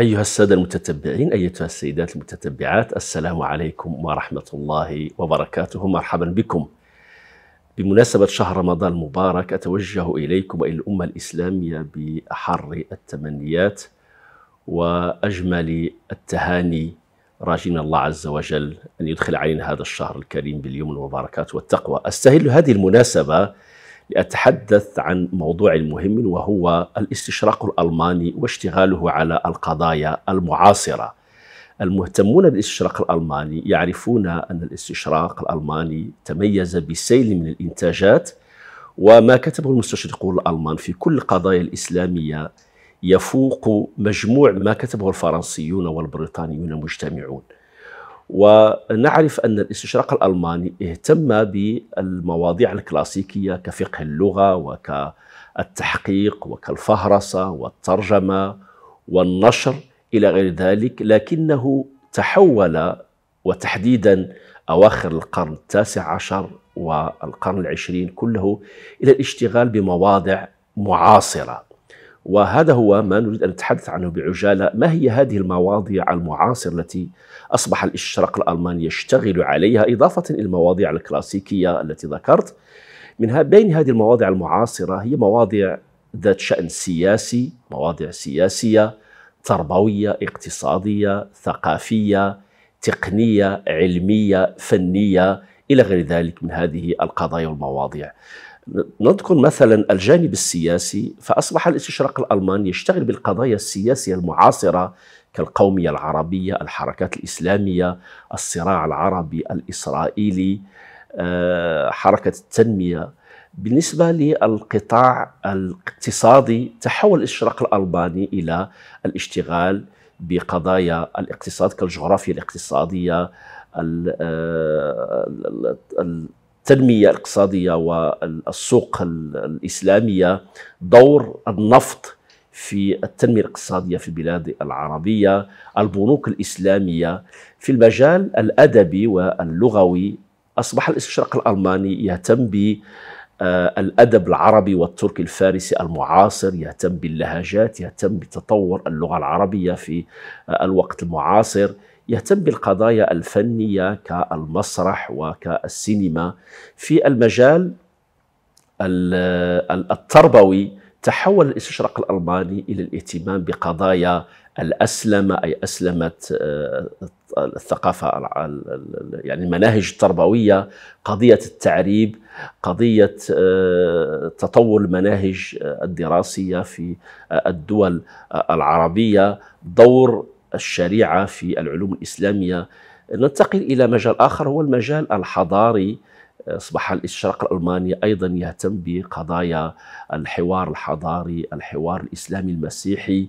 أيها السادة المتتبعين أيتها السيدات المتتبعات السلام عليكم ورحمة الله وبركاته مرحبا بكم بمناسبة شهر رمضان المبارك أتوجه إليكم وإلى الأمة الإسلامية بأحر التمنيات وأجمل التهاني راجين الله عز وجل أن يدخل علينا هذا الشهر الكريم باليمن والبركات والتقوى أستهل هذه المناسبة لأتحدث عن موضوع مهم وهو الاستشراق الألماني واشتغاله على القضايا المعاصرة المهتمون بالاستشراق الألماني يعرفون أن الاستشراق الألماني تميز بسيل من الإنتاجات وما كتبه المستشرقون الألمان في كل القضايا الإسلامية يفوق مجموع ما كتبه الفرنسيون والبريطانيون مجتمعون ونعرف أن الاستشراق الألماني اهتم بالمواضيع الكلاسيكية كفقه اللغة وكالتحقيق وكالفهرسة والترجمة والنشر إلى غير ذلك لكنه تحول وتحديدا أواخر القرن التاسع عشر والقرن العشرين كله إلى الاشتغال بمواضع معاصرة وهذا هو ما نريد أن نتحدث عنه بعجالة ما هي هذه المواضيع المعاصرة التي أصبح الاشتراك الألماني يشتغل عليها إضافة إلى المواضيع الكلاسيكية التي ذكرت من بين هذه المواضيع المعاصرة هي مواضيع ذات شأن سياسي مواضيع سياسية تربوية اقتصادية ثقافية تقنية علمية فنية إلى غير ذلك من هذه القضايا والمواضيع نذكر مثلا الجانب السياسي فأصبح الاستشراق الألماني يشتغل بالقضايا السياسية المعاصرة كالقومية العربية الحركات الإسلامية الصراع العربي الإسرائيلي آه، حركة التنمية بالنسبة للقطاع الاقتصادي تحول الاستشراق الألماني إلى الاشتغال بقضايا الاقتصاد كالجغرافيا الاقتصادية آه، التنمية الاقتصادية والسوق الإسلامية دور النفط في التنمية الاقتصادية في البلاد العربية البنوك الإسلامية في المجال الأدبي واللغوي أصبح الاستشراق الألماني يهتم ب آه، الأدب العربي والتركي الفارسي المعاصر يهتم باللهجات يهتم بتطور اللغة العربية في آه، الوقت المعاصر يهتم بالقضايا الفنية كالمسرح وكالسينما في المجال التربوي تحول الاستشراق الألماني إلى الاهتمام بقضايا الأسلمة أي أسلمة آه، الثقافة يعني المناهج التربوية قضية التعريب قضية آه، تطور المناهج آه، الدراسية في الدول العربية دور الشريعه في العلوم الاسلاميه ننتقل الى مجال اخر هو المجال الحضاري اصبح الاستشراق الالماني ايضا يهتم بقضايا الحوار الحضاري، الحوار الاسلامي المسيحي،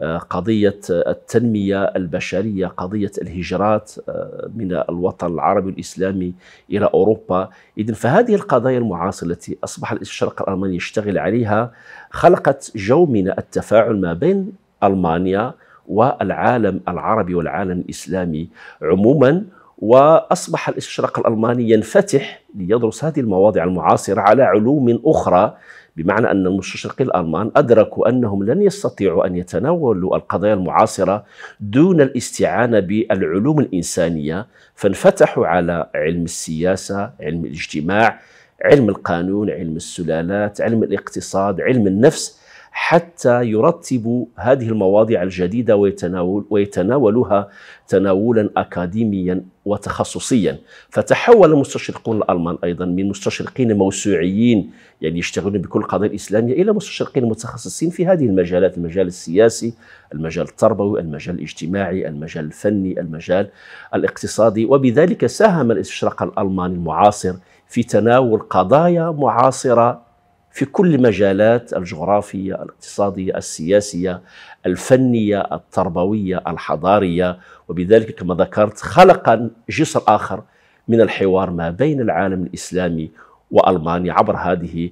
آه، قضيه التنميه البشريه، قضيه الهجرات آه، من الوطن العربي الاسلامي الى اوروبا، اذا فهذه القضايا المعاصره التي اصبح الاستشراق الالماني يشتغل عليها خلقت جو من التفاعل ما بين المانيا والعالم العربي والعالم الاسلامي عموما واصبح الاستشراق الالماني ينفتح ليدرس هذه المواضيع المعاصره على علوم اخرى بمعنى ان المستشرقين الالمان ادركوا انهم لن يستطيعوا ان يتناولوا القضايا المعاصره دون الاستعانه بالعلوم الانسانيه فانفتحوا على علم السياسه، علم الاجتماع، علم القانون، علم السلالات، علم الاقتصاد، علم النفس حتى يرتبوا هذه المواضيع الجديدة ويتناول ويتناولوها تناولا أكاديميا وتخصصيا فتحول المستشرقون الألمان أيضا من مستشرقين موسوعيين يعني يشتغلون بكل القضايا الإسلامية إلى مستشرقين متخصصين في هذه المجالات المجال السياسي المجال التربوي المجال الاجتماعي المجال الفني المجال الاقتصادي وبذلك ساهم الاستشراق الألماني المعاصر في تناول قضايا معاصرة في كل مجالات الجغرافية الاقتصادية السياسية الفنية التربوية الحضارية وبذلك كما ذكرت خلق جسر آخر من الحوار ما بين العالم الإسلامي وألمانيا عبر هذه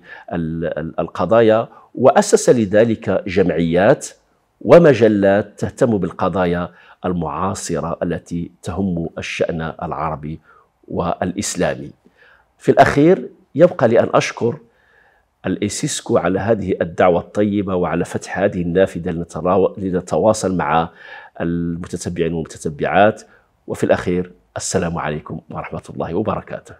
القضايا وأسس لذلك جمعيات ومجلات تهتم بالقضايا المعاصرة التي تهم الشأن العربي والإسلامي في الأخير يبقى لي أن أشكر الإيسيسكو على هذه الدعوة الطيبة وعلى فتح هذه النافذة لنتواصل مع المتتبعين والمتتبعات وفي الأخير السلام عليكم ورحمة الله وبركاته